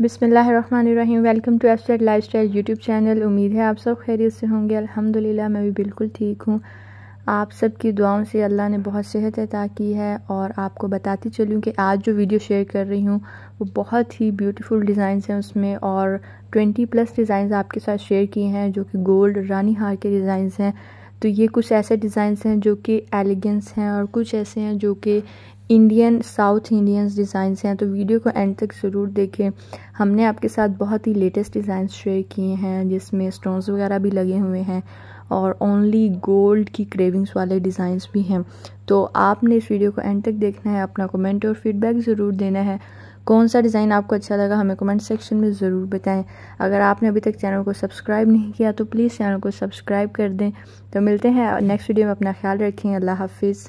बिसमीम welcome to Asted lifestyle YouTube channel उम्मीद है आप सब खैरियत से होंगे अल्हम्दुलिल्लाह मैं भी बिल्कुल ठीक हूँ आप सब की दुआओं से अल्लाह ने बहुत सेहत अता की है और आपको बताती चलूँ कि आज जो वीडियो शेयर कर रही हूँ वो बहुत ही ब्यूटीफुल डिज़ाइन हैं उसमें और ट्वेंटी प्लस डिज़ाइन आपके साथ शेयर किए हैं जो कि गोल्ड रानी हार के डिज़ाइन हैं तो ये कुछ ऐसे डिज़ाइंस हैं जो कि एलिगेंस हैं और कुछ ऐसे हैं जो कि इंडियन साउथ इंडियंस डिज़ाइंस हैं तो वीडियो को एंड तक ज़रूर देखें हमने आपके साथ बहुत ही लेटेस्ट डिज़ाइंस शेयर किए हैं जिसमें स्टोन्स वगैरह भी लगे हुए हैं और ओनली गोल्ड की क्रेविंग्स वाले डिज़ाइंस भी हैं तो आपने इस वीडियो को एंड तक देखना है अपना कमेंट और फीडबैक ज़रूर देना है कौन सा डिज़ाइन आपको अच्छा लगा हमें कमेंट सेक्शन में ज़रूर बताएं अगर आपने अभी तक चैनल को सब्सक्राइब नहीं किया तो प्लीज़ चैनल को सब्सक्राइब कर दें तो मिलते हैं नेक्स्ट वीडियो में अपना ख्याल रखें अल्लाह हाफिज़